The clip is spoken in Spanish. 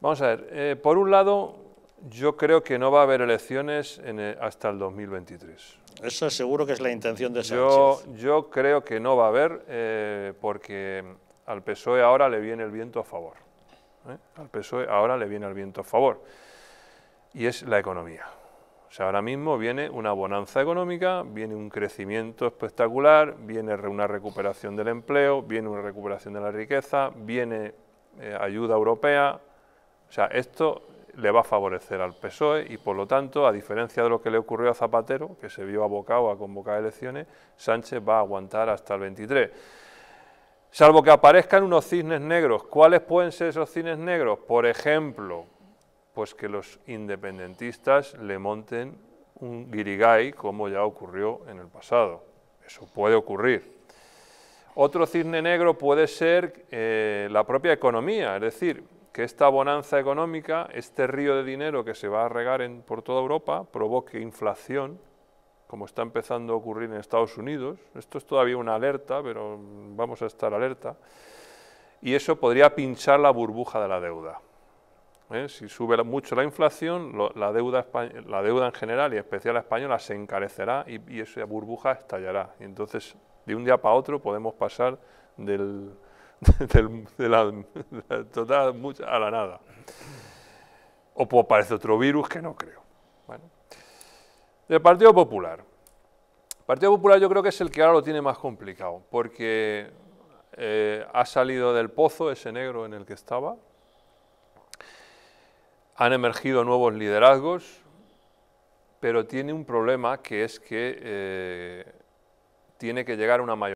Vamos a ver, eh, por un lado, yo creo que no va a haber elecciones eh, hasta el 2023. Eso seguro que es la intención de Sánchez. Yo, yo creo que no va a haber, eh, porque al PSOE ahora le viene el viento a favor. Al PSOE ahora le viene el viento a favor. Y es la economía. O sea, ahora mismo viene una bonanza económica, viene un crecimiento espectacular, viene una recuperación del empleo, viene una recuperación de la riqueza, viene ayuda europea, o sea, esto le va a favorecer al PSOE y, por lo tanto, a diferencia de lo que le ocurrió a Zapatero, que se vio abocado a convocar elecciones, Sánchez va a aguantar hasta el 23. Salvo que aparezcan unos cisnes negros. ¿Cuáles pueden ser esos cisnes negros? Por ejemplo, pues que los independentistas le monten un guirigay, como ya ocurrió en el pasado. Eso puede ocurrir. Otro cisne negro puede ser eh, la propia economía, es decir, que esta bonanza económica, este río de dinero que se va a regar en, por toda Europa, provoque inflación, como está empezando a ocurrir en Estados Unidos. Esto es todavía una alerta, pero vamos a estar alerta. Y eso podría pinchar la burbuja de la deuda. ¿eh? Si sube mucho la inflación, la, deuda la deuda en general y especial española se encarecerá y, y esa burbuja estallará. Y entonces, de un día para otro, podemos pasar del del, de, la, total a la nada. O parece otro virus que no creo. Bueno. El Partido Popular. El Partido Popular yo creo que es el que ahora lo tiene más complicado, porque eh, ha salido del pozo ese negro en el que estaba, han emergido nuevos liderazgos, pero tiene un problema que es que eh, tiene que llegar una mayoría.